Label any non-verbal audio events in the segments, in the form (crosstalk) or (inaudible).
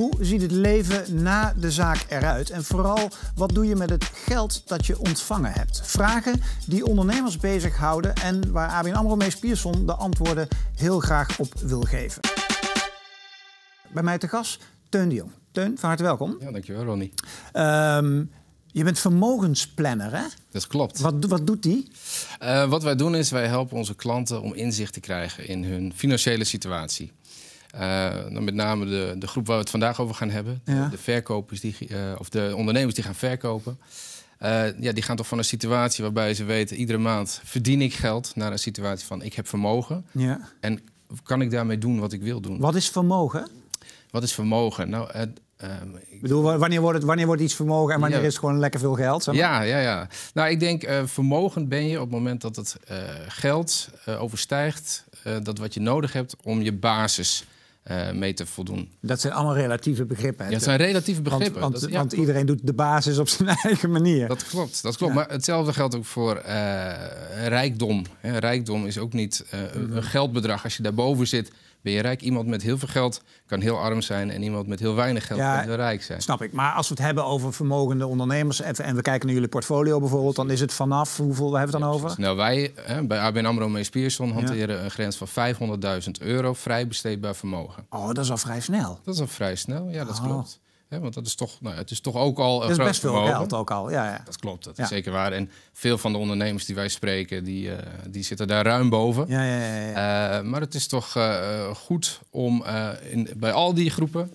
Hoe ziet het leven na de zaak eruit? En vooral, wat doe je met het geld dat je ontvangen hebt? Vragen die ondernemers bezighouden en waar ABN AMRO Mees Pierson de antwoorden heel graag op wil geven. Bij mij te gast Teun Dion. Teun, van harte welkom. Ja, dankjewel Ronnie. Ehm, je bent vermogensplanner, hè? Dat klopt. Wat, wat doet die? Eh, wat wij doen is, wij helpen onze klanten om inzicht te krijgen in hun financiële situatie. Eh, nou, met name de, de groep waar we het vandaag over gaan hebben. Ja. De, verkopers die, eh, of de ondernemers die gaan verkopen. Eh, ja, die gaan toch van een situatie waarbij ze weten... iedere maand verdien ik geld... naar een situatie van ik heb vermogen. Ja. En kan ik daarmee doen wat ik wil doen? Wat is vermogen? Wat is vermogen? Nou, ehm, ik bedoel, wanneer wordt, het, wanneer wordt iets vermogen en wanneer ja. is gewoon lekker veel geld? Ja, ja, ja. Nou, ik denk, vermogen ben je op het moment dat het geld overstijgt dat wat je nodig hebt om je basis eh, mee te voldoen. Dat zijn allemaal relatieve begrippen. Ja, dat zijn relatieve begrippen. Want, want, iedereen doet de basis op zijn (laughs) eigen manier. Dat klopt, dat klopt. Maar hetzelfde geldt ook voor eh, rijkdom. rijkdom is ook niet eh, een mhm. geldbedrag. Als je daarboven zit, ben je rijk. Iemand met heel veel geld kan heel arm zijn en iemand met heel weinig geld kan heel rijk zijn. Snap ik. Maar als we het hebben over vermogende ondernemers en we kijken naar jullie portfolio bijvoorbeeld, dan is het vanaf hoeveel hebben we het dan over? Nou, wij hè, bij ABN AMRO Mees hanteren een grens van 500.000 euro vrij besteedbaar vermogen. Oh, dat is al vrij snel. Dat is al vrij snel, ja, dat oh. klopt want dat is toch, nou, het is toch ook al een is best veel geld ook al, ja. ja. Dat klopt, dat is zeker waar. En veel van de ondernemers die wij spreken, die, eh, die zitten daar ruim boven. Ja, ja, ja, ja. Eh, maar het is toch eh, goed om in, bij al die groepen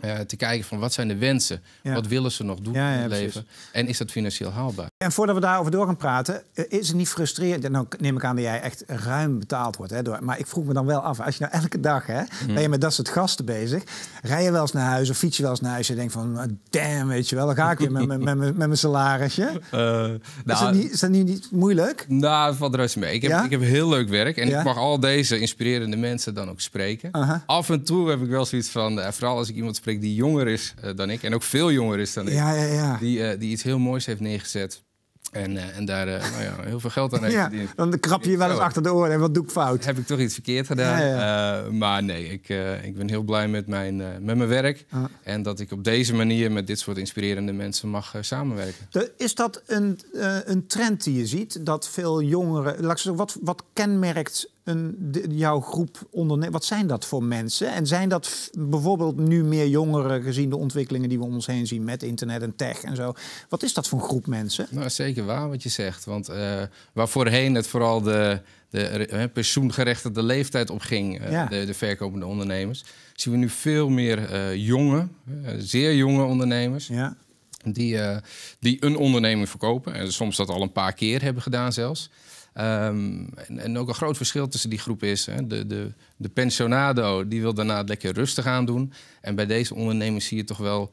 eh, te kijken van wat zijn de wensen, wat willen ze nog doen in het leven en is dat financieel haalbaar. En voordat we daarover door gaan praten, eh, is het niet frustrerend? Nou neem ik aan dat jij echt ruim betaald wordt, hè, door, maar ik vroeg me dan wel af, als je nou elke dag hè, mhm. ben je met dat soort gasten bezig, rij je wel eens naar huis of fiets je wel eens naar huis en denk van, nou, damn, weet je wel, dan ga ik weer met, met, met, met mijn salarisje. Uh, (laughs) is, dat niet, is niet, moeilijk? Nou, dat valt mee. Ik heb, ik heb heel leuk werk en ik mag al deze inspirerende mensen dan ook spreken. Af en toe heb ik wel zoiets van, vooral als ik iemand spreek, die jonger is eh, dan ik. En ook veel jonger is dan ik. Ja, ja. Die, eh, die iets heel moois heeft neergezet. En, eh, en daar nou ja, heel veel geld aan heeft ja, Dan krap je wel eens achter de oren en wat doe ik fout? Heb ik toch iets verkeerd gedaan? maar nee, ik, ik ben heel blij met mijn, met mijn werk. En dat ik op deze manier met dit soort inspirerende mensen mag samenwerken. is dat een, een trend die je ziet? Dat veel jongeren... Wat, wat kenmerkt jouw groep ondernemers, wat zijn dat voor mensen? En zijn dat bijvoorbeeld nu meer jongeren, gezien de ontwikkelingen die we om ons heen zien met internet en tech en zo? Wat is dat voor een groep mensen? Nou, zeker waar wat je zegt. Want uh, waar voorheen het vooral de, de eh, pensioengerechtigde leeftijd op ging, eh, de, de, verkopende ondernemers, zien we nu veel meer jonge, zeer jonge ondernemers. Ja. Die, die een onderneming verkopen. En soms dat al een paar keer hebben gedaan zelfs. Ehm, en, ook een groot verschil tussen die groepen is... Hè, de, de, de pensionado die wil daarna lekker rustig aan doen. En bij deze ondernemers zie je toch wel...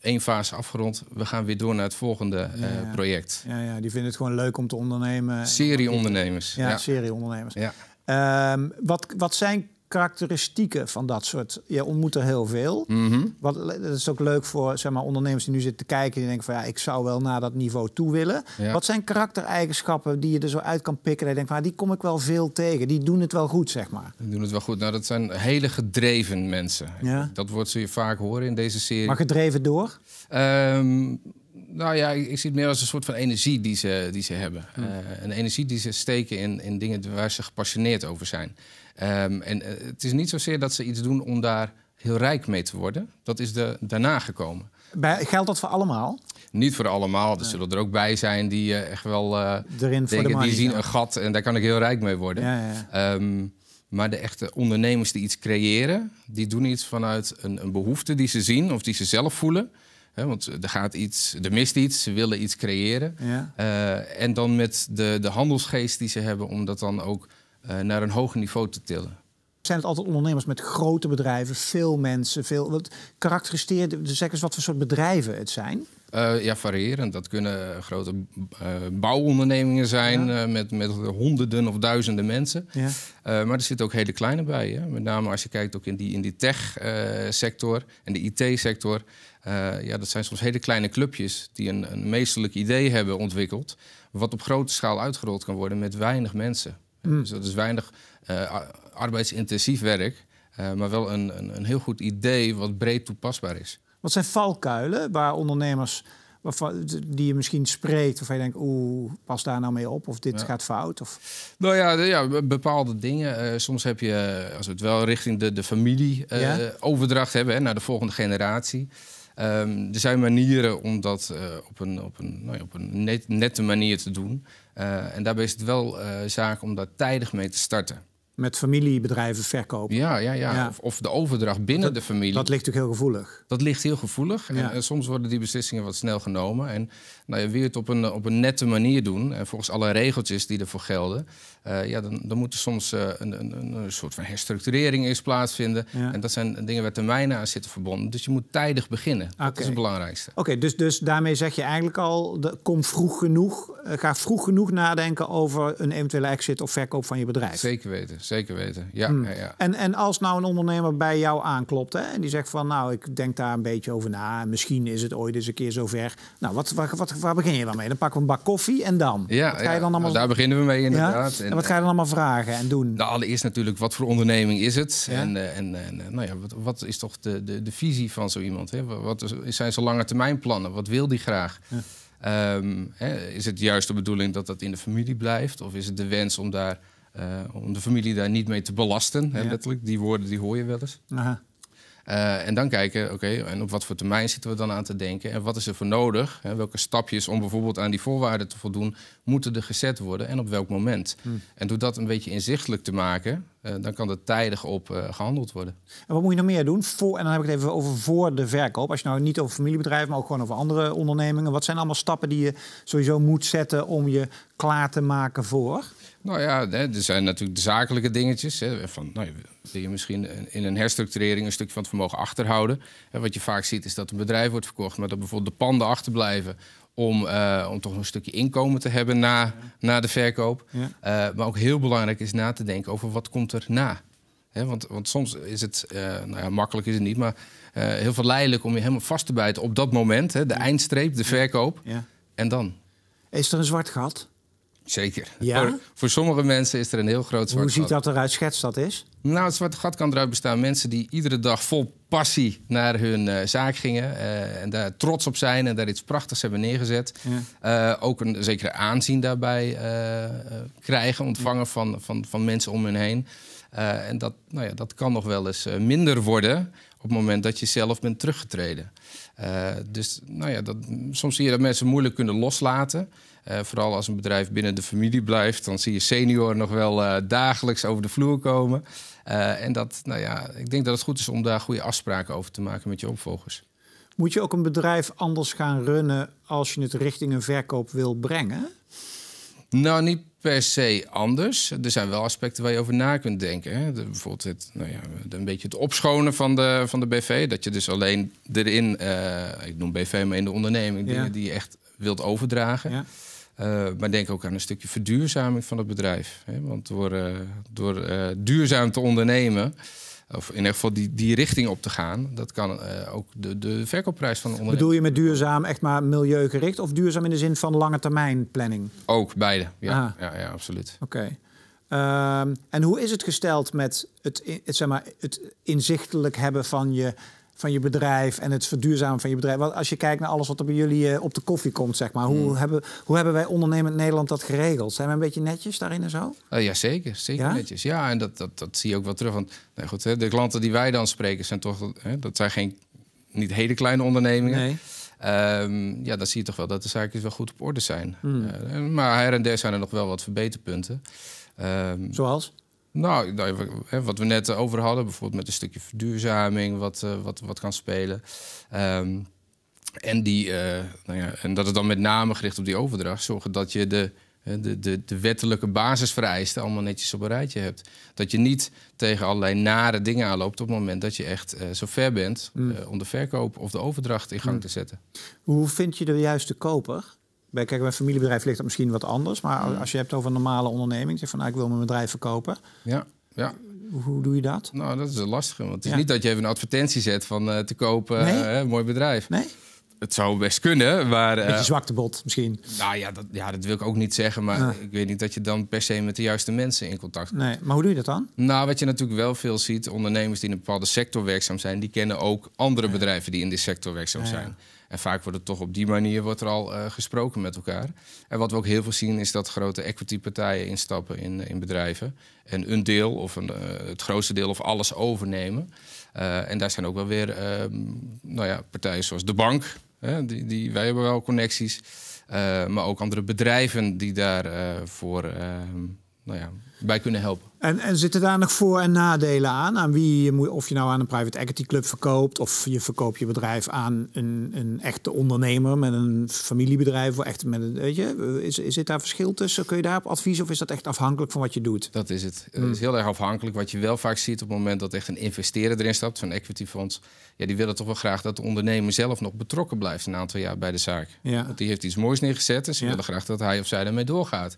één fase afgerond, we gaan weer door naar het volgende eh, project. Ja, ja, die vinden het gewoon leuk om te ondernemen. Serie ondernemers. Ja, serie ondernemers. Ja. Ehm, wat, wat zijn karakteristieken van dat soort. Je ontmoet er heel veel. Mhm. Wat, dat is ook leuk voor zeg maar, ondernemers die nu zitten te kijken. Die denken van ja, ik zou wel naar dat niveau toe willen. Wat zijn karaktereigenschappen die je er zo uit kan pikken? En je denkt van die kom ik wel veel tegen. Die doen het wel goed, zeg maar. Die doen het wel goed. Nou, dat zijn hele gedreven mensen. Dat wordt ze je vaak horen in deze serie. Maar gedreven door? Ehm, nou ja, ik, zie het meer als een soort van energie die ze, die ze hebben. Mm. een energie die ze steken in, in dingen waar ze gepassioneerd over zijn. Ehm, en eh, het is niet zozeer dat ze iets doen om daar heel rijk mee te worden. Dat is de, daarna gekomen. Bij, geldt dat voor allemaal? Niet voor allemaal. Er zullen er ook bij zijn die uh, echt wel uh, Erin denken, de die zien een gat en daar kan ik heel rijk mee worden. Ja, ja. Ehm, maar de echte ondernemers die iets creëren, die doen iets vanuit een, een behoefte die ze zien of die ze zelf voelen. want er gaat iets, er mist iets, ze willen iets creëren. en dan met de, de handelsgeest die ze hebben om dat dan ook eh, naar een hoger niveau te tillen zijn het altijd ondernemers met grote bedrijven, veel mensen, veel. Wat karakteriseert, dus zeg eens wat voor soort bedrijven het zijn? Eh, ja, variërend. Dat kunnen eh, grote bouwondernemingen zijn met, met honderden of duizenden mensen. Ja. maar er zitten ook hele kleine bij. Hè? Met name als je kijkt ook in die, in die tech-sector en de IT-sector. ja, dat zijn soms hele kleine clubjes die een, een meesterlijk idee hebben ontwikkeld. Wat op grote schaal uitgerold kan worden met weinig mensen. Mm. Dus dat is weinig eh, arbeidsintensief werk, eh, maar wel een, een, een heel goed idee wat breed toepasbaar is. Wat zijn valkuilen waar ondernemers die je misschien spreekt, of je denkt, oeh, pas daar nou mee op, of dit gaat fout? Of... Nou ja, ja bepaalde dingen. Eh, soms heb je, als we het wel richting de, de familie overdracht hebben hè, naar de volgende generatie. Ehm, er zijn manieren om dat eh, op een, op een, nou ja, op een nette manier te doen. Eh, en daarbij is het wel eh, zaak om daar tijdig mee te starten. Met familiebedrijven verkopen. Ja, ja, ja. Of, of, de overdracht binnen de familie. Dat ligt natuurlijk heel gevoelig. Dat ligt heel gevoelig. En, soms worden die beslissingen wat snel genomen. En nou, je wil het op een, op een nette manier doen. En volgens alle regeltjes die ervoor gelden. Eh, ja, dan, dan moet er soms eh, een, een, een, soort van herstructurering eens plaatsvinden. En dat zijn dingen waar termijnen aan zitten verbonden. Dus je moet tijdig beginnen. Dat is het belangrijkste. Oké, dus, dus daarmee zeg je eigenlijk al, kom vroeg genoeg, eh, ga vroeg genoeg nadenken over een eventuele exit of verkoop van je bedrijf. Zeker weten, zeker weten. Hmm. Ja, ja, En, en als nou een ondernemer bij jou aanklopt hè, en die zegt van nou, ik denk daar een beetje over na. Misschien is het ooit eens een keer zover. Nou, wat, wat, wat waar begin je dan mee? Dan pakken we een bak koffie en dan? Ja, ga je dan allemaal... Nou, daar beginnen we mee inderdaad wat ga je dan allemaal vragen en doen? Nou, allereerst natuurlijk, wat voor onderneming is het? En, eh, en, eh, en, eh, nou ja, wat, wat is toch de, de, de, visie van zo iemand? Hè? Wat zijn zijn lange termijn plannen? Wat wil die graag? Ehm, hè, is het juist de bedoeling dat dat in de familie blijft? Of is het de wens om, daar, om de familie daar niet mee te belasten? Hè, letterlijk, die woorden die hoor je wel eens. Aha. Eh, en dan kijken, oké, en op wat voor termijn zitten we dan aan te denken? En wat is er voor nodig? Hè? Welke stapjes om bijvoorbeeld aan die voorwaarden te voldoen, moeten er gezet worden en op welk moment? Hmm. En door dat een beetje inzichtelijk te maken, eh, dan kan dat tijdig op eh, gehandeld worden. En wat moet je nog meer doen? Voor, en dan heb ik het even over voor de verkoop. Als je nou niet over familiebedrijven, maar ook gewoon over andere ondernemingen. Wat zijn allemaal stappen die je sowieso moet zetten om je klaar te maken voor? Nou ja, er zijn natuurlijk de zakelijke dingetjes. Hè, van, nou, je misschien in een herstructurering een stukje van het vermogen achterhouden? En wat je vaak ziet is dat een bedrijf wordt verkocht, maar dat bijvoorbeeld de panden achterblijven om, eh, om toch een stukje inkomen te hebben na, na de verkoop. Eh, maar ook heel belangrijk is na te denken over wat komt er na. He, want, want soms is het, eh, nou ja, makkelijk is het niet, maar heel verleidelijk om je helemaal vast te bijten op dat moment. de eindstreep, de verkoop. En dan? Is er een zwart gat? Zeker. Ja? Voor, voor, sommige mensen is er een heel groot zwart gat. Hoe ziet dat eruit? Schets dat is? Nou, het zwarte gat kan eruit bestaan. Mensen die iedere dag vol passie naar hun eh, zaak gingen. Eh, en daar trots op zijn en daar iets prachtigs hebben neergezet. Eh, ook een zekere aanzien daarbij krijgen, ontvangen van, van, van mensen om hun heen. en dat, nou ja, dat kan nog wel eens minder worden op het moment dat je zelf bent teruggetreden. dus nou ja, dat, soms zie je dat mensen moeilijk kunnen loslaten. Eh, vooral als een bedrijf binnen de familie blijft, dan zie je senioren nog wel eh, dagelijks over de vloer komen. Eh, en dat, nou ja, ik denk dat het goed is om daar goede afspraken over te maken met je opvolgers. Moet je ook een bedrijf anders gaan runnen als je het richting een verkoop wil brengen? Nou, niet per se anders. Er zijn wel aspecten waar je over na kunt denken. Hè? bijvoorbeeld het, nou ja, een beetje het opschonen van de, van de BV. Dat je dus alleen erin, ik noem BV maar in de onderneming, dingen die je echt wilt overdragen. Ja. Eh, maar denk ook aan een stukje verduurzaming van het bedrijf. Hè? Want door, eh, door eh, duurzaam te ondernemen, of in ieder geval die, die richting op te gaan, dat kan ook de, de verkoopprijs van een Bedoel je met duurzaam echt maar milieugericht of duurzaam in de zin van lange termijn planning? Ook beide, ja, ja, ja, absoluut. Oké. Ehm, en hoe is het gesteld met het, het, zeg maar, het inzichtelijk hebben van je van je bedrijf en het verduurzamen van je bedrijf. Want als je kijkt naar alles wat er bij jullie eh, op de koffie komt, zeg maar. Hoe, hmm. hebben, hoe hebben wij ondernemend Nederland dat geregeld? Zijn we een beetje netjes daarin en zo? Uh, ja, zeker. Zeker netjes. Ja, en dat, dat, dat zie je ook wel terug. Want nou goed, hè, de klanten die wij dan spreken zijn toch... Hè, dat zijn geen, niet hele kleine ondernemingen. Nee. Ehm, ja, dan zie je toch wel dat de zaakjes wel goed op orde zijn. Hmm. Eh, maar her en der zijn er nog wel wat verbeterpunten. Ehm, Zoals? Nou, wat we net eh, over hadden, bijvoorbeeld met een stukje verduurzaming, wat, eh, wat, wat kan spelen. Ehm, en, die, eh, nou ja, en dat het dan met name gericht op die overdracht, zorgen dat je de, de, de, de wettelijke basisvereisten allemaal netjes op een rijtje hebt. Dat je niet tegen allerlei nare dingen aanloopt op het moment dat je echt uh, zo ver bent mm. om de verkoop of de overdracht in gang mm. te zetten. Hoe vind je de juiste koper? Bij, kijk, bij een familiebedrijf ligt dat misschien wat anders. Maar mm. als je hebt over een normale onderneming, zeg van nou, ik wil mijn bedrijf verkopen. Ja, ja. Hoe doe je dat? Nou, dat is lastig. Want het is niet dat je even een advertentie zet van eh, te kopen, eh, mooi bedrijf. Nee. Het zou best kunnen, maar... Uh, beetje eh, zwaktebod misschien. Nou ja dat, ja, dat wil ik ook niet zeggen. Maar ah. ik weet niet dat je dan per se met de juiste mensen in contact komt. Nee, maar hoe doe je dat dan? Nou, wat je natuurlijk wel veel ziet... ondernemers die in een bepaalde sector werkzaam zijn... die kennen ook andere bedrijven die in die sector werkzaam zijn. En vaak wordt het toch op die manier wordt er al eh, gesproken met elkaar. En wat we ook heel veel zien is dat grote equity-partijen instappen in, in bedrijven. En een deel of een, eh, het grootste deel of alles overnemen. Eh, en daar zijn ook wel weer ehm, nou ja, partijen zoals de bank. Hè, die, die, wij hebben wel connecties. maar ook andere bedrijven die daarvoor... voor ehm, nou ja, bij kunnen helpen. En, en zitten daar nog voor- en nadelen aan? aan wie je of je nou aan een private equity club verkoopt, of je verkoopt je bedrijf aan een, een echte ondernemer met een familiebedrijf. Of echt met een, weet je, is, is dit daar verschil tussen? Kun je daar op advies of is dat echt afhankelijk van wat je doet? Dat is het. Hmm. Het is heel erg afhankelijk. Wat je wel vaak ziet op het moment dat echt een investeerder erin stapt, zo'n equity fonds, ja, die willen toch wel graag dat de ondernemer zelf nog betrokken blijft een aantal jaar bij de zaak. Want die heeft iets moois neergezet en ze willen graag dat hij of zij daarmee doorgaat.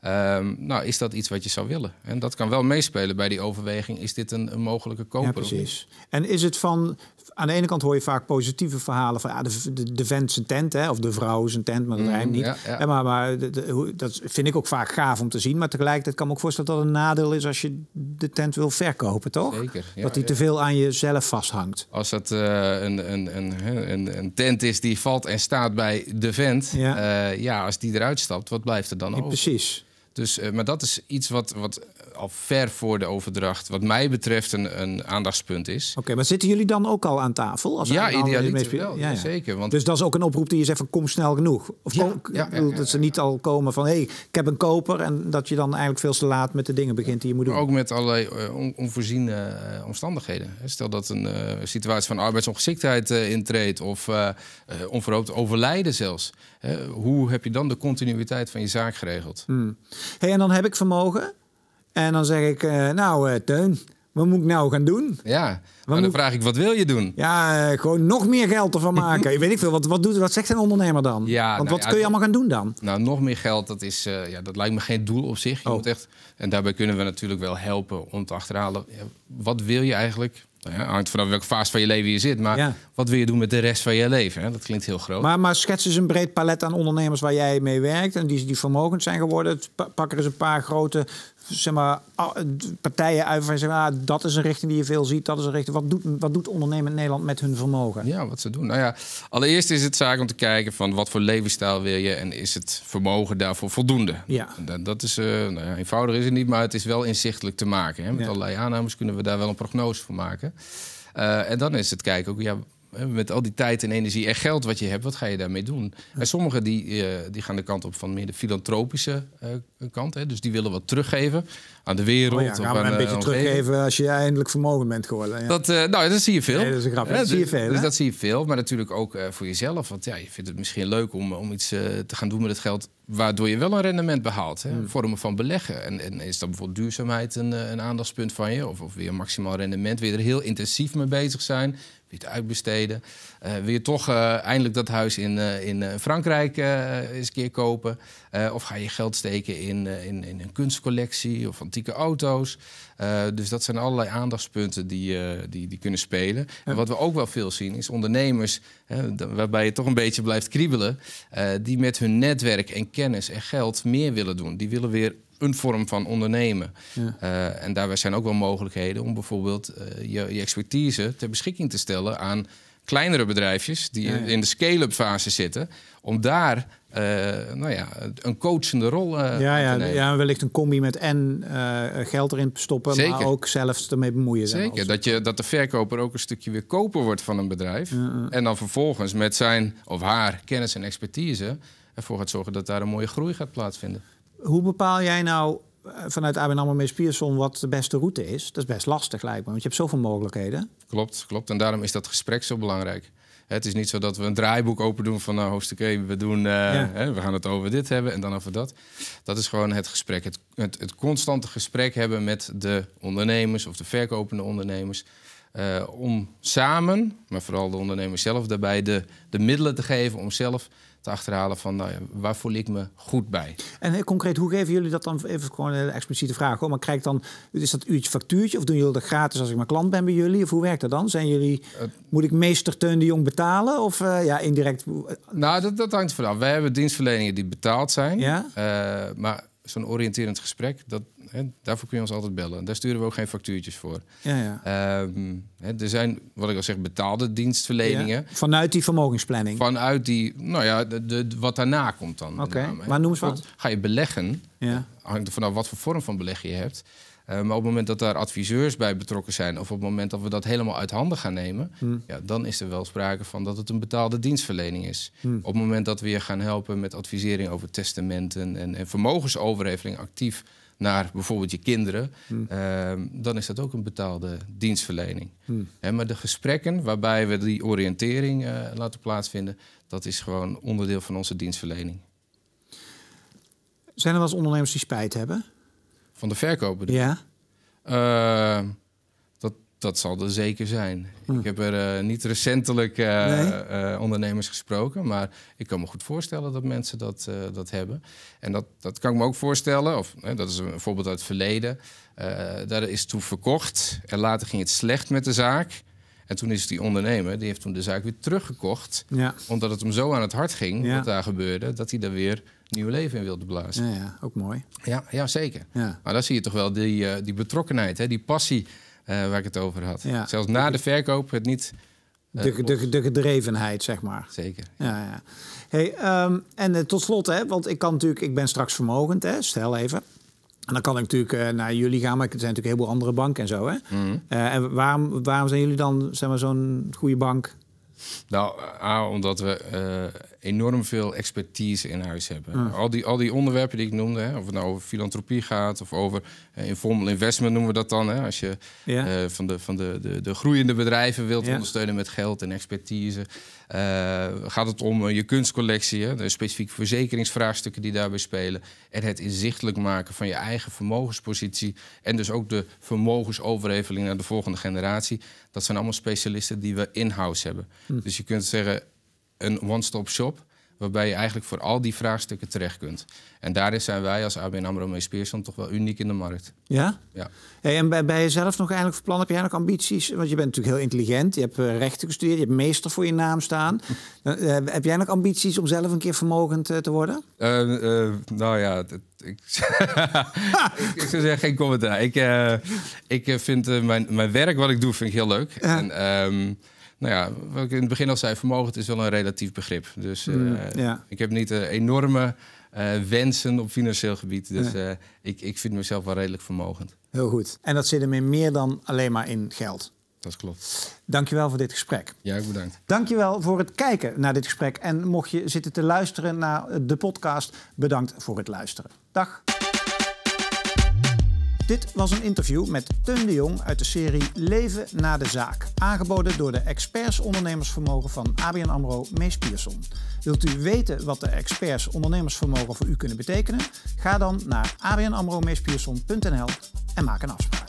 Ehm, nou, is dat iets wat je zou willen? En dat kan wel meespelen bij die overweging. Is dit een, mogelijke koper? Ja, precies. En is het van... Aan de ene kant hoor je vaak positieve verhalen van de, de, de vent zijn tent, hè, of de vrouw zijn tent, maar dat mm, rijmt niet. Ja, maar maar dat vind ik ook vaak gaaf om te zien. Maar tegelijkertijd kan ik me ook voorstellen dat dat een nadeel is als je de tent wil verkopen, toch? Zeker. dat die te veel aan jezelf vasthangt. Als het eh, een, een, een, een, tent is die valt en staat bij de vent, ja, eh, als die eruit stapt, wat blijft er dan over? Precies. Dus, eh, maar dat is iets wat, wat al ver voor de overdracht, wat mij betreft, een, een aandachtspunt is. Oké, maar zitten jullie dan ook al aan tafel? Als ja, idealiter wel, ja, ja. zeker. Want... Dus dat is ook een oproep die je zegt van kom snel genoeg. Of ja, dat ze niet al komen van hé, hey, ik heb een koper en dat je dan eigenlijk veel te laat met de dingen begint die je moet doen. ook met allerlei eh, onvoorziene eh, omstandigheden. Stel dat een eh, situatie van arbeidsongeschiktheid intreedt of onverhoopt overlijden zelfs. hoe heb je dan de continuïteit van je zaak geregeld? Hmm. Hey, en dan heb ik vermogen. En dan zeg ik, eh, nou eh, Teun, wat moet ik nou gaan doen? Ja, dan vraag ik, wat wil je doen? Ja, eh, gewoon nog meer geld ervan (laughs) maken. Weet ik veel, wat, wat, doet, wat zegt een ondernemer dan? Ja, Want nou wat kun je allemaal gaan doen dan? Nou, nog meer geld, dat, is, ja, dat lijkt me geen doel op zich. Je oh. moet echt, en daarbij kunnen we natuurlijk wel helpen om te achterhalen... wat wil je eigenlijk? Nou ja, hangt vanaf welke fase van je leven je zit. Maar wat wil je doen met de rest van je leven? Hè? Dat klinkt heel groot. Maar, maar schets eens een breed palet aan ondernemers waar jij mee werkt... en die, die vermogend zijn geworden. Pak er eens een paar grote zeg maar, partijen uit van zeggen, ah, dat is een richting die je veel ziet, dat is een richting. Wat doet, wat doet ondernemend Nederland met hun vermogen? Ja, wat ze doen. Nou ja, allereerst is het zaak om te kijken van wat voor levensstijl wil je en is het vermogen daarvoor voldoende? Ja. Dat, is, uh, nou ja, eenvoudig is het niet, maar het is wel inzichtelijk te maken. Hè? Met allerlei aannames kunnen we daar wel een prognose voor maken. Eh, en dan is het kijken ook, ja, met al die tijd en energie en geld wat je hebt, wat ga je daarmee doen? En sommigen die, eh, die gaan de kant op van meer de filantropische eh, kant. Hè? Dus die willen wat teruggeven aan de wereld. Oh ja, gaan een, eh, beetje teruggeven als je eindelijk vermogen bent geworden. Ja. Dat, nou, dat zie je veel. dat is een grap. dat zie je dus- veel. Dus dat zie je veel, maar natuurlijk ook voor jezelf. Want ja, je vindt het misschien leuk om, om iets te gaan doen met het geld... waardoor je wel een rendement behaalt. Hè? Hmm. Vormen van beleggen. En, en, is dan bijvoorbeeld duurzaamheid een, een aandachtspunt van je? Of, of weer maximaal rendement? Weer er heel intensief mee bezig zijn niet uitbesteden. Eh, wil je toch eh, eindelijk dat huis in, eh, in Frankrijk eens een keer kopen? of ga je geld steken in, in, in, een kunstcollectie of antieke auto's? dus dat zijn allerlei aandachtspunten die, die, die kunnen spelen. En wat we ook wel veel zien is ondernemers, waarbij je toch een beetje blijft kriebelen, die met hun netwerk en kennis en geld meer willen doen. Die willen weer een vorm van ondernemen. Ja. Uh, en daarbij zijn ook wel mogelijkheden om bijvoorbeeld eh, je, je, expertise ter beschikking te stellen aan kleinere bedrijfjes die in de scale-up fase zitten, om daar eh, nou ja, een coachende rol uh, ja, ja, te Ja, wellicht een combi met en uh, geld erin stoppen, maar ook zelfs ermee bemoeien. Zeker, dat, je, dat de verkoper ook een stukje weer koper wordt van een bedrijf. En dan vervolgens met zijn of haar kennis en expertise ervoor gaat zorgen dat daar een mooie groei gaat plaatsvinden. Hoe bepaal jij nou eh, vanuit ABN AMRO Mees Pierson wat de beste route is? Dat is best lastig lijkt me, want je hebt zoveel mogelijkheden. Klopt, klopt. En daarom is dat gesprek zo belangrijk. Het is niet zo dat we een draaiboek open doen van nou, hoofdstuk we, doen, eh, we gaan het over dit hebben en dan over dat. Dat is gewoon het gesprek. Het, het, het constante gesprek hebben met de ondernemers of de verkopende ondernemers. Eh, om samen, maar vooral de ondernemers zelf, daarbij de, de middelen te geven om zelf te achterhalen van nou ja, waar voel ik me goed bij. En eh, concreet, hoe geven jullie dat dan? Even gewoon een expliciete vraag. Hoor. Maar krijg ik dan, is dat uurtje factuurtje of doen jullie dat gratis als ik mijn klant ben bij jullie? Of hoe werkt dat dan? Zijn jullie, moet ik meester Teun de Jong betalen? Of eh, ja, indirect? Nou, dat, dat hangt vanaf. Wij hebben dienstverleningen die betaald zijn. Ja? Eh, maar zo'n oriënterend gesprek, dat, hè, daarvoor kun je ons altijd bellen. Daar sturen we ook geen factuurtjes voor. Ja, ja. Ehm, hè, er zijn, wat ik al zeg, betaalde dienstverleningen. Vanuit die vermogensplanning? Vanuit die, nou ja, de, wat daarna komt dan. Oké, maar noem eens wat. Ga je beleggen, ja. hangt er vanaf wat voor vorm van beleg je hebt... Eh, maar op het moment dat daar adviseurs bij betrokken zijn, of op het moment dat we dat helemaal uit handen gaan nemen, hmm. ja, dan is er wel sprake van dat het een betaalde dienstverlening is. Hmm. Op het moment dat we je gaan helpen met advisering over testamenten en, en vermogensoverheveling actief naar bijvoorbeeld je kinderen, hmm. ehm, dan is dat ook een betaalde dienstverlening. Hè, maar de gesprekken waarbij we die oriëntering eh, laten plaatsvinden, dat is gewoon onderdeel van onze dienstverlening. Zijn er wel eens ondernemers die spijt hebben? Van de verkoper. Ja. Eh, dat, dat zal er zeker zijn. Hm. Ik heb er eh, niet recentelijk eh, ondernemers gesproken, maar ik kan me goed voorstellen dat mensen dat, dat hebben. En dat, dat kan ik me ook voorstellen, of dat is een voorbeeld uit het verleden. daar is toen verkocht en later ging het slecht met de zaak. En toen is die ondernemer, die heeft toen de zaak weer teruggekocht. Ja. Omdat het hem zo aan het hart ging, wat daar gebeurde, dat hij daar weer nieuw leven in wilde blazen. Ja, ook mooi. Ja, ja zeker. Ja. Maar dan zie je toch wel die, eh, die betrokkenheid, hè, die passie eh, waar ik het over had. Ja. Zelfs na de verkoop het niet... Eh, de, de, de, gedrevenheid, zeg maar. Zeker. Ja, ja. Hey, ehm, en tot slot, hè, want ik kan natuurlijk, ik ben straks vermogend, hè, stel even. En dan kan ik natuurlijk naar jullie gaan, maar er zijn natuurlijk een heleboel andere banken en zo. Hè? Mhm. en waarom, waarom zijn jullie dan zeg maar, zo'n goede bank nou, A, omdat we eh, enorm veel expertise in huis hebben. Mm. Al, die, al die onderwerpen die ik noemde, hè, of het nou over filantropie gaat... of over uh, informal investment noemen we dat dan. Hè, als je eh, van, de, van de, de, de groeiende bedrijven wilt ondersteunen met geld en expertise... Eh, gaat het om eh, je kunstcollectie, de specifieke verzekeringsvraagstukken die daarbij spelen. En het inzichtelijk maken van je eigen vermogenspositie. En dus ook de vermogensoverheveling naar de volgende generatie. Dat zijn allemaal specialisten die we in-house hebben. Hm. Dus je kunt zeggen, een one-stop shop waarbij je eigenlijk voor al die vraagstukken terecht kunt. En daarin zijn wij als ABN AMRO Mees toch wel uniek in de markt. Ja? Ja. Hey, en ben, jezelf je zelf nog eigenlijk van plan, heb jij nog ambities? Want je bent natuurlijk heel intelligent, je hebt eh, rechten gestudeerd, je hebt meester voor je naam staan. (laughs) Eh, heb jij nog ambities om zelf een keer vermogend eh, te worden? nou ja, (laughs) ik, ik, zou zeggen geen commentaar. Ik, ik vind mijn, mijn werk, wat ik doe, vind ik heel leuk. En, ehm, nou ja, wat ik in het begin al zei, vermogen is wel een relatief begrip. Dus mm, eh, ik heb niet eh, enorme eh, wensen op financieel gebied. Dus ik, ik vind mezelf wel redelijk vermogend. Heel goed. En dat zit er meer dan alleen maar in geld. Dat klopt. Dankjewel voor dit gesprek. Ja, ook bedankt. Dankjewel voor het kijken naar dit gesprek. En mocht je zitten te luisteren naar de podcast, bedankt voor het luisteren. Dag. Dit was een interview met Teun de Jong uit de serie Leven na de zaak. Aangeboden door de experts ondernemersvermogen van ABN AMRO Mees Pierson. Wilt u weten wat de experts ondernemersvermogen voor u kunnen betekenen? Ga dan naar abnamromeespierson.nl en maak een afspraak.